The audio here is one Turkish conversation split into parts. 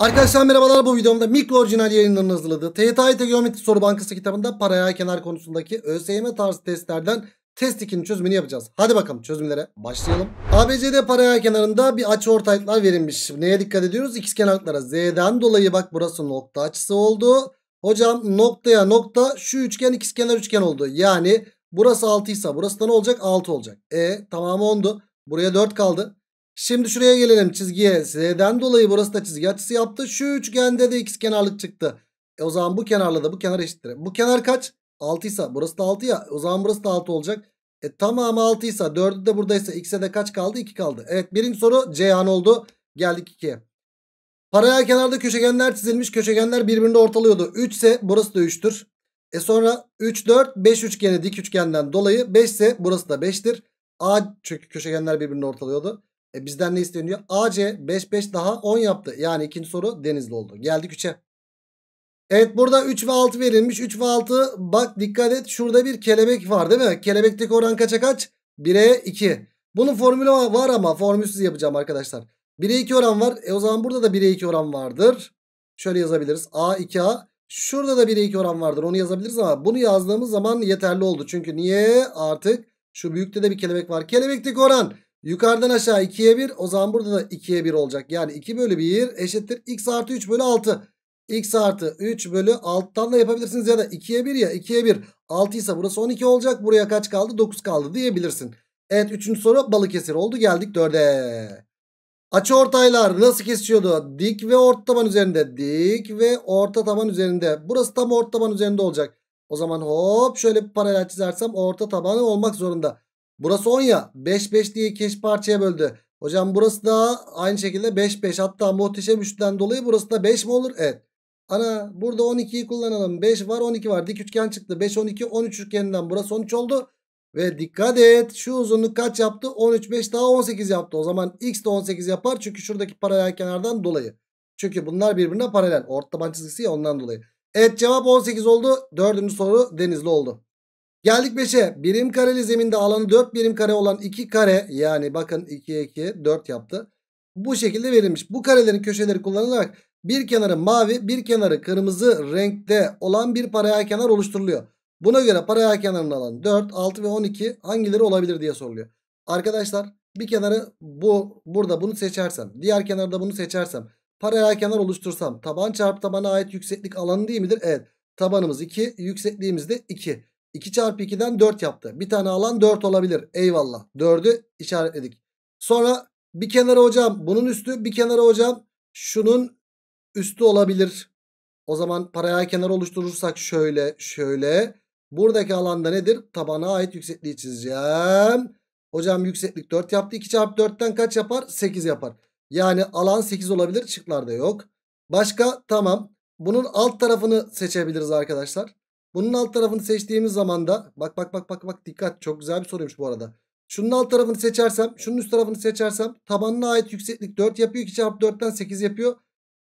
Arkadaşlar merhabalar bu videomda mikro orijinal yayınlarının hazırladığı TYT Geometri Soru Bankası kitabında paraya kenar konusundaki ÖSYM tarzı testlerden test 2'nin çözümünü yapacağız. Hadi bakalım çözümlere başlayalım. ABCD paraya kenarında bir açı ortaylıklar verilmiş. Neye dikkat ediyoruz? İkiz kenarlıklara Z'den dolayı bak burası nokta açısı oldu. Hocam noktaya nokta şu üçgen ikiz kenar üçgen oldu. Yani burası 6 ise burası da ne olacak? 6 olacak. E tamamı 10'du. Buraya 4 kaldı. Şimdi şuraya gelelim çizgiye. Zden dolayı burası da çizgi açısı yaptı. Şu üçgende de ikiz kenarlık çıktı. E o zaman bu kenarla da bu kenar eşittir. Bu kenar kaç? 6 ise burası da 6 ya. O zaman burası da 6 olacak. E tamamı 6 ise 4'ü de buradaysa x'e de kaç kaldı? 2 kaldı. Evet birinci soru Ceyhan oldu. Geldik 2'ye. Paralel kenarda köşegenler çizilmiş. Köşegenler birbirini ortalıyordu. 3 ise burası da 3'tür. E sonra 3, 4, 5 üçgeni dik üçgenden dolayı 5 ise burası da 5'tir. A çünkü köşegenler birbirini ortalıyordu. E bizden ne isteniyor? AC 5 5 daha 10 yaptı. Yani ikinci soru Denizli oldu. Geldik 3'e. Evet burada 3 ve 6 verilmiş. 3 ve 6 bak dikkat et şurada bir kelebek var değil mi? Kelebekteki oran kaça kaç? 1'e 2. Bunun formülü var ama formülsüz yapacağım arkadaşlar. 1'e 2 oran var. E o zaman burada da 1'e 2 oran vardır. Şöyle yazabiliriz. A 2A. Şurada da 1'e 2 oran vardır. Onu yazabiliriz ama bunu yazdığımız zaman yeterli oldu. Çünkü niye? Artık şu büyükte de bir kelebek var. Kelebekteki oran Yukarıdan aşağı 2'ye 1. O zaman burada da 2'ye 1 olacak. Yani 2 bölü 1 eşittir. X artı 3 bölü 6. X artı 3 bölü 6'tan da yapabilirsiniz. Ya da 2'ye 1 ya 2'ye 1. 6 ise burası 12 olacak. Buraya kaç kaldı? 9 kaldı diyebilirsin. Evet 3. soru Balıkesir oldu. Geldik 4'e. Açı ortaylar nasıl kesişiyordu? Dik ve orta taban üzerinde. Dik ve orta taban üzerinde. Burası tam orta taban üzerinde olacak. O zaman hop şöyle bir paralel çizersem orta tabanı olmak zorunda. Burası 10 ya. 5 5 diye iki parçaya böldü. Hocam burası da aynı şekilde 5 5. Hatta muhteşem üçten dolayı burası da 5 mi olur? Evet. Ana burada 12'yi kullanalım. 5 var 12 var. Dik üçgen çıktı. 5 12 13 üçgeninden burası 13 oldu. Ve dikkat et şu uzunluk kaç yaptı? 13 5 daha 18 yaptı. O zaman x de 18 yapar. Çünkü şuradaki paralel kenardan dolayı. Çünkü bunlar birbirine paralel. Orta taban çizgisi ya ondan dolayı. Evet cevap 18 oldu. Dördüncü soru Denizli oldu. Geldik 5'e. Birim kareli zeminde alanı 4 birim kare olan 2 kare yani bakın 2'ye 2 4 yaptı. Bu şekilde verilmiş. Bu karelerin köşeleri kullanılarak bir kenarı mavi bir kenarı kırmızı renkte olan bir paraya kenar oluşturuluyor. Buna göre paraya kenarının alanı 4, 6 ve 12 hangileri olabilir diye soruluyor. Arkadaşlar bir kenarı bu burada bunu seçersem diğer kenarda bunu seçersem paraya kenar oluştursam taban çarpı tabana ait yükseklik alanı değil midir? Evet tabanımız 2 yüksekliğimiz de 2. 2 çarpı 2'den 4 yaptı. Bir tane alan 4 olabilir. Eyvallah. 4'ü işaretledik. Sonra bir kenara hocam bunun üstü bir kenara hocam şunun üstü olabilir. O zaman paraya kenar oluşturursak şöyle şöyle. Buradaki alanda nedir? Tabana ait yüksekliği çizeceğim. Hocam yükseklik 4 yaptı. 2 çarpı 4'ten kaç yapar? 8 yapar. Yani alan 8 olabilir. Şıklarda yok. Başka tamam. Bunun alt tarafını seçebiliriz arkadaşlar. Bunun alt tarafını seçtiğimiz zaman da bak bak bak bak bak dikkat çok güzel bir soruymuş bu arada. Şunun alt tarafını seçersem şunun üst tarafını seçersem tabanına ait yükseklik 4 yapıyor. 2 çarpı 4'ten 8 yapıyor.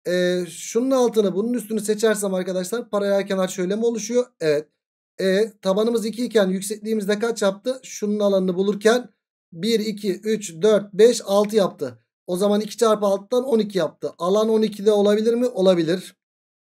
Ee, şunun altını bunun üstünü seçersem arkadaşlar paralel kenar şöyle mi oluşuyor? Evet. E, tabanımız 2 iken yüksekliğimiz de kaç yaptı? Şunun alanını bulurken 1, 2, 3, 4, 5, 6 yaptı. O zaman 2 çarpı 6'dan 12 yaptı. Alan 12'de olabilir mi? Olabilir.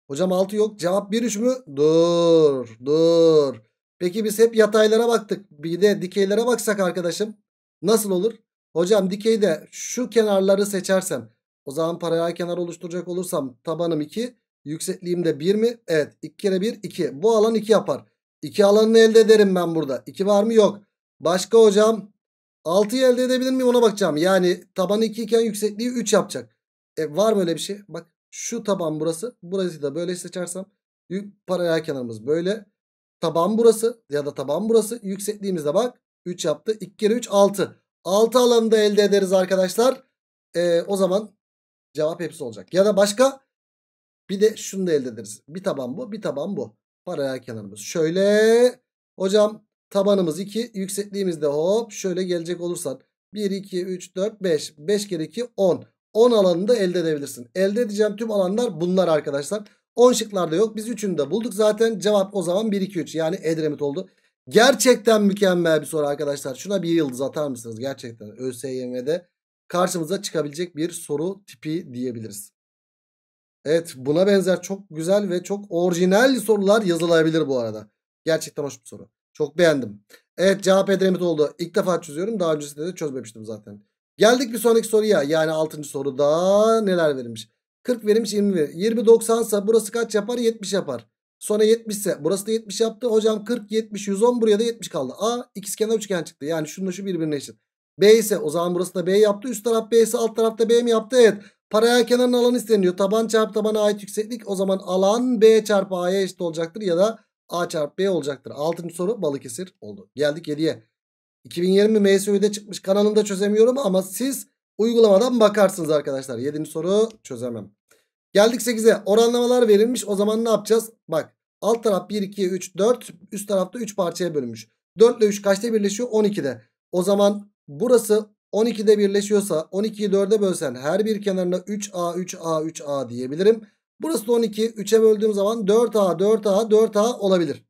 Hocam 6 yok. Cevap 1-3 mü? Dur. Dur. Peki biz hep yataylara baktık. Bir de dikeylere baksak arkadaşım. Nasıl olur? Hocam dikeyde şu kenarları seçersem. O zaman paraya kenar oluşturacak olursam tabanım 2. Yüksekliğim de 1 mi? Evet. 2 kere 1 2. Bu alan 2 yapar. 2 alanını elde ederim ben burada. 2 var mı? Yok. Başka hocam 6'yı elde edebilir miyim ona bakacağım. Yani tabanı 2 iken yüksekliği 3 yapacak. E, var mı öyle bir şey? Bak şu taban burası. Burası da böyle seçersem paralel kenarımız böyle. Taban burası ya da taban burası. Yüksekliğimizde bak 3 yaptı. 2 kere 3 6. 6 alanı da elde ederiz arkadaşlar. Ee, o zaman cevap hepsi olacak. Ya da başka bir de şunu da elde ederiz. Bir taban bu bir taban bu. Paralel kenarımız. Şöyle hocam tabanımız 2 yüksekliğimiz hop şöyle gelecek olursan 1 2 3 4 5 5 kere 2 10. 10 alanını da elde edebilirsin. Elde edeceğim tüm alanlar bunlar arkadaşlar. 10 şıklarda yok. Biz 3'ünü de bulduk zaten. Cevap o zaman 1 2 3 yani Edremit oldu. Gerçekten mükemmel bir soru arkadaşlar. Şuna bir yıldız atar mısınız? Gerçekten ÖSYM'de karşımıza çıkabilecek bir soru tipi diyebiliriz. Evet buna benzer çok güzel ve çok orijinal sorular yazılabilir bu arada. Gerçekten hoş bir soru. Çok beğendim. Evet cevap Edremit oldu. İlk defa çözüyorum. Daha öncesinde de çözmemiştim zaten. Geldik bir sonraki soruya. Yani 6. soruda neler verilmiş? 40 verilmiş 20 verilmiş. 20 90 ise burası kaç yapar? 70 yapar. Sonra 70 ise burası da 70 yaptı. Hocam 40 70 110 buraya da 70 kaldı. A ikizkenar üçgen çıktı. Yani şununla şu birbirine eşit. B ise o zaman burası da B yaptı. Üst taraf B ise alt tarafta B mi yaptı? Evet. Paralel kenarın alanı isteniyor. Taban çarpı tabana ait yükseklik. O zaman alan B çarpı A'ya eşit olacaktır. Ya da A çarpı B olacaktır. Altıncı soru Balıkesir oldu. Geldik 7'ye. 2020 MSÜ'de çıkmış kanalında çözemiyorum ama siz uygulamadan bakarsınız arkadaşlar. 7. soru çözemem. Geldik 8'e. Oranlamalar verilmiş. O zaman ne yapacağız? Bak alt taraf 1, 2, 3, 4. Üst tarafta 3 parçaya bölünmüş. 4 ile 3 kaçta birleşiyor? 12'de. O zaman burası 12'de birleşiyorsa 12'yi 4'e bölsen her bir kenarına 3A, 3A, 3A diyebilirim. Burası da 12. 3'e böldüğüm zaman 4A, 4A, 4A olabilir.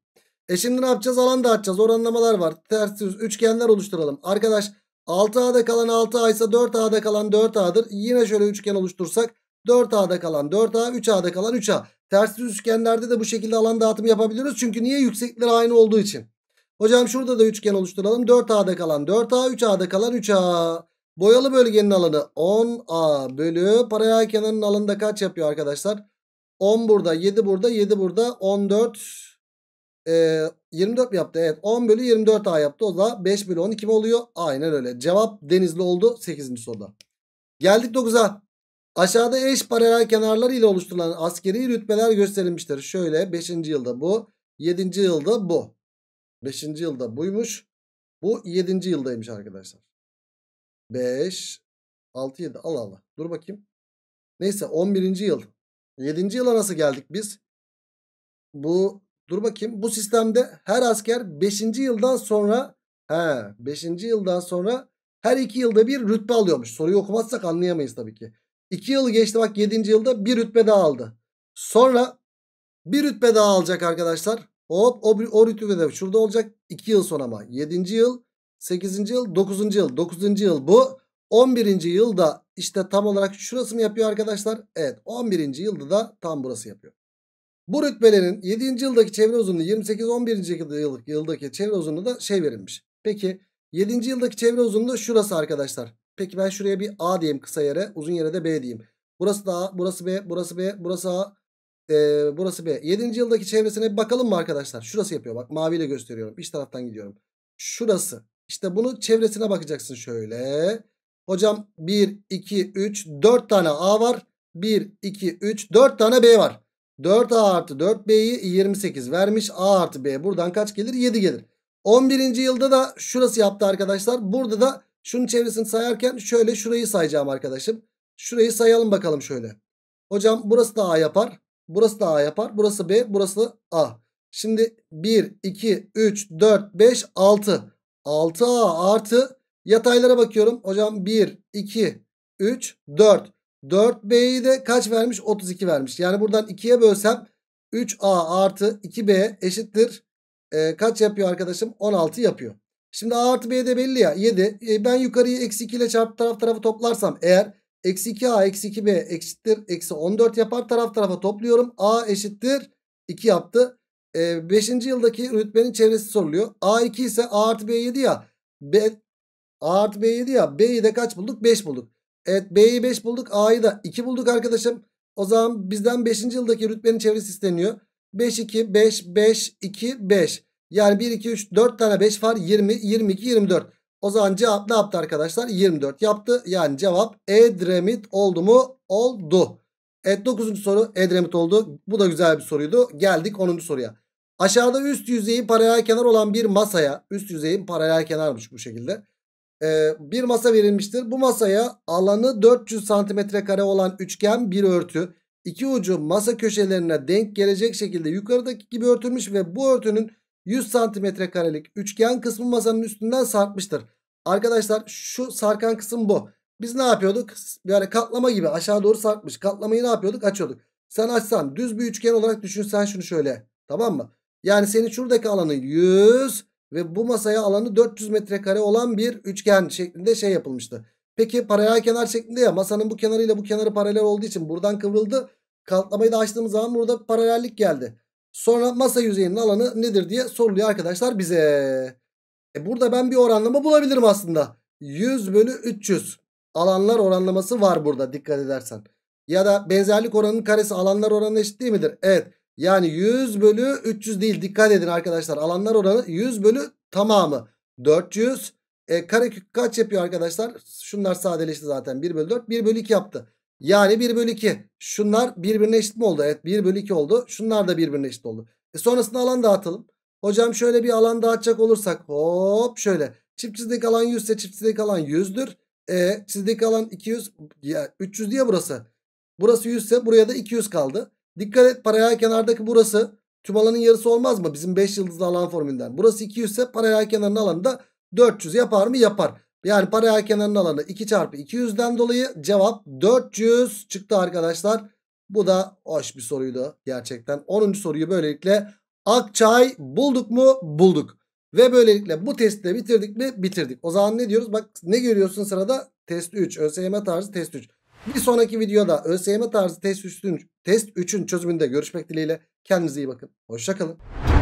E şimdi ne yapacağız? Alan dağıtacağız. Oranlamalar var. Ters yüz üçgenler oluşturalım. Arkadaş 6A'da kalan 6A ise 4A'da kalan 4A'dır. Yine şöyle üçgen oluştursak 4A'da kalan 4A, 3A'da kalan 3A. Ters yüz üçgenlerde de bu şekilde alan dağıtımı yapabiliyoruz. Çünkü niye? Yükseklikler aynı olduğu için. Hocam şurada da üçgen oluşturalım. 4A'da kalan 4A, 3A'da kalan 3A. Boyalı bölgenin alanı 10A bölü paralel kenarın alanında kaç yapıyor arkadaşlar? 10 burada, 7 burada, 7 burada, 14 e, ee, 24 mi yaptı? Evet 10 bölü 24 A yaptı. O da 5 bölü 12 mi oluyor? Aynen öyle. Cevap Denizli oldu 8. soruda. Geldik 9'a. Aşağıda eş paralel kenarlar ile oluşturulan askeri rütbeler gösterilmiştir. Şöyle 5. yılda bu. 7. yılda bu. 5. yılda buymuş. Bu 7. yıldaymış arkadaşlar. 5, 6, 7. Allah Allah. Dur bakayım. Neyse 11. yıl. 7. yıla nasıl geldik biz? Bu Dur bakayım bu sistemde her asker 5. yıldan sonra he, 5. yıldan sonra her 2 yılda bir rütbe alıyormuş. Soruyu okumazsak anlayamayız tabii ki. 2 yıl geçti bak 7. yılda bir rütbe daha aldı. Sonra bir rütbe daha alacak arkadaşlar. Hop o, o rütbe de şurada olacak 2 yıl sonra ama 7. yıl 8. yıl 9. yıl 9. yıl bu 11. yılda işte tam olarak şurası mı yapıyor arkadaşlar? Evet 11. yılda da tam burası yapıyor. Bu rütbelerin 7. yıldaki çevre uzunluğu 28 11. yıllık yıldaki çevre uzunluğu da şey verilmiş. Peki 7. yıldaki çevre uzunluğu şurası arkadaşlar. Peki ben şuraya bir A diyeyim kısa yere, uzun yere de B diyeyim. Burası da A, burası B, burası B, burası A, e, burası B. 7. yıldaki çevresine bir bakalım mı arkadaşlar? Şurası yapıyor bak maviyle gösteriyorum. İç taraftan gidiyorum. Şurası. İşte bunu çevresine bakacaksın şöyle. Hocam 1, 2, 3, 4 tane A var. 1, 2, 3, 4 tane B var. 4A artı 4B'yi 28 vermiş. A artı B buradan kaç gelir? 7 gelir. 11. yılda da şurası yaptı arkadaşlar. Burada da şunun çevresini sayarken şöyle şurayı sayacağım arkadaşım. Şurayı sayalım bakalım şöyle. Hocam burası da A yapar. Burası da A yapar. Burası B. Burası A. Şimdi 1, 2, 3, 4, 5, 6. 6A artı yataylara bakıyorum. Hocam 1, 2, 3, 4. 4B'yi de kaç vermiş? 32 vermiş. Yani buradan 2'ye bölsem 3A artı 2B eşittir. E, kaç yapıyor arkadaşım? 16 yapıyor. Şimdi A artı B de belli ya 7. E, ee, ben yukarıyı eksi 2 ile çarp taraf tarafı toplarsam eğer eksi 2A eksi 2B eşittir. Eksi 14 yapar taraf tarafa topluyorum. A eşittir 2 yaptı. 5. E, ee, yıldaki rütbenin çevresi soruluyor. A2 ise A artı B 7 ya. B, A artı B 7 ya. B'yi de kaç bulduk? 5 bulduk. Evet B'yi 5 bulduk. A'yı da 2 bulduk arkadaşım. O zaman bizden 5. yıldaki rütbenin çevresi isteniyor. 5, 2, 5, 5, 2, 5. Yani 1, 2, 3, 4 tane 5 var. 20, 22, 24. O zaman cevap ne yaptı arkadaşlar? 24 yaptı. Yani cevap Edremit oldu mu? Oldu. Evet 9. soru Edremit oldu. Bu da güzel bir soruydu. Geldik 10. soruya. Aşağıda üst yüzeyi paralel kenar olan bir masaya. Üst yüzeyin paralel kenarmış bu şekilde e, bir masa verilmiştir. Bu masaya alanı 400 santimetre kare olan üçgen bir örtü. iki ucu masa köşelerine denk gelecek şekilde yukarıdaki gibi örtülmüş ve bu örtünün 100 santimetre karelik üçgen kısmı masanın üstünden sarkmıştır. Arkadaşlar şu sarkan kısım bu. Biz ne yapıyorduk? Yani katlama gibi aşağı doğru sarkmış. Katlamayı ne yapıyorduk? Açıyorduk. Sen açsan düz bir üçgen olarak düşünsen şunu şöyle. Tamam mı? Yani senin şuradaki alanın 100 ve bu masaya alanı 400 metrekare olan bir üçgen şeklinde şey yapılmıştı. Peki paralel kenar şeklinde ya masanın bu kenarıyla bu kenarı paralel olduğu için buradan kıvrıldı. Katlamayı da açtığımız zaman burada paralellik geldi. Sonra masa yüzeyinin alanı nedir diye soruluyor arkadaşlar bize. E burada ben bir oranlama bulabilirim aslında. 100 bölü 300 alanlar oranlaması var burada dikkat edersen. Ya da benzerlik oranının karesi alanlar oranı eşit değil midir? Evet. Yani 100 bölü 300 değil dikkat edin arkadaşlar alanlar oranı 100 bölü tamamı 400. E, karekök kaç yapıyor arkadaşlar? Şunlar sadeleşti zaten 1 bölü 4 1 bölü 2 yaptı. Yani 1 bölü 2 şunlar birbirine eşit mi oldu? Evet 1 bölü 2 oldu şunlar da birbirine eşit oldu. E, sonrasında alan dağıtalım. Hocam şöyle bir alan dağıtacak olursak hop şöyle çift çizdeki alan 100 ise çift çizdeki alan 100'dür. E, çizdeki alan 200 ya 300 diye burası. Burası 100 ise buraya da 200 kaldı. Dikkat et paralel kenardaki burası tüm alanın yarısı olmaz mı? Bizim 5 yıldızlı alan formülünden. Burası 200 ise paralel kenarın alanı da 400 yapar mı? Yapar. Yani paralel kenarın alanı 2 çarpı 200'den dolayı cevap 400 çıktı arkadaşlar. Bu da hoş bir soruydu gerçekten. 10. soruyu böylelikle Akçay bulduk mu? Bulduk. Ve böylelikle bu testi de bitirdik mi? Bitirdik. O zaman ne diyoruz? Bak ne görüyorsun sırada? Test 3. ÖSYM tarzı test 3. Bir sonraki videoda ÖSYM tarzı test 3'ün test 3'ün çözümünde görüşmek dileğiyle. Kendinize iyi bakın. Hoşçakalın.